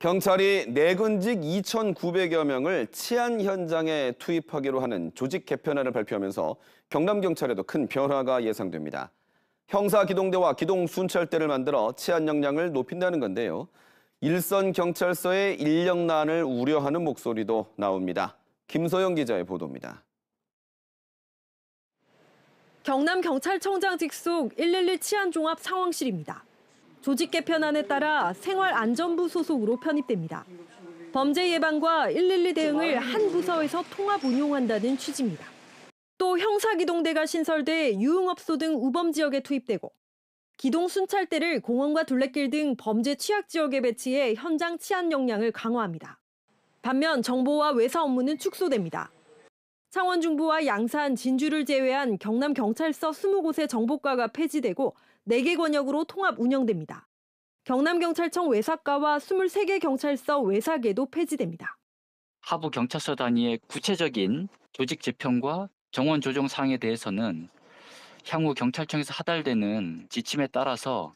경찰이 내근직 2,900여 명을 치안 현장에 투입하기로 하는 조직 개편안을 발표하면서 경남 경찰에도 큰 변화가 예상됩니다. 형사 기동대와 기동 순찰대를 만들어 치안 역량을 높인다는 건데요. 일선 경찰서의 인력난을 우려하는 목소리도 나옵니다. 김서영 기자의 보도입니다. 경남 경찰청장 직속 111 치안 종합 상황실입니다. 조직 개편안에 따라 생활안전부 소속으로 편입됩니다. 범죄 예방과 112 대응을 한 부서에서 통합 운용한다는 취지입니다. 또 형사기동대가 신설돼 유흥업소 등 우범 지역에 투입되고 기동 순찰대를 공원과 둘레길 등 범죄 취약 지역에 배치해 현장 치안 역량을 강화합니다. 반면 정보와 외사 업무는 축소됩니다. 창원 중부와 양산, 진주를 제외한 경남 경찰서 20곳의 정보과가 폐지되고 4개 권역으로 통합 운영됩니다. 경남경찰청 외사과와 23개 경찰서 외사계도 폐지됩니다. 하부 경찰서 단위의 구체적인 조직 재편과 정원 조정 사항에 대해서는 향후 경찰청에서 하달되는 지침에 따라서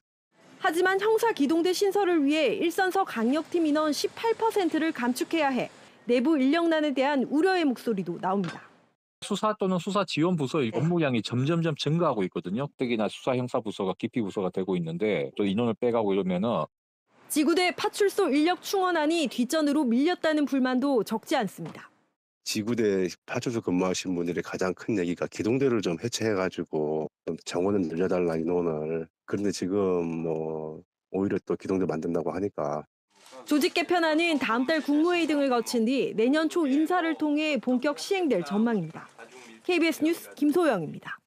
하지만 형사 기동대 신설을 위해 일선서 강력팀 인원 18%를 감축해야 해 내부 인력난에 대한 우려의 목소리도 나옵니다. 수사 또는 수사 지원 부서의 네. 업무량이 점점점 증가하고 있거든요. 특히나 수사 형사 부서가 깊이 부서가 되고 있는데 또 인원을 빼가고 이러면은 지구대 파출소 인력 충원안이 뒷전으로 밀렸다는 불만도 적지 않습니다. 지구대 파출소 근무하신 분들의 가장 큰 얘기가 기동대를 좀 해체해가지고 좀 정원을 늘려달라 인원을 그런데 지금 뭐 오히려 또 기동대 만든다고 하니까 조직 개편안은 다음 달 국무회의 등을 거친 뒤 내년 초 인사를 통해 본격 시행될 전망입니다. KBS 뉴스 김소영입니다.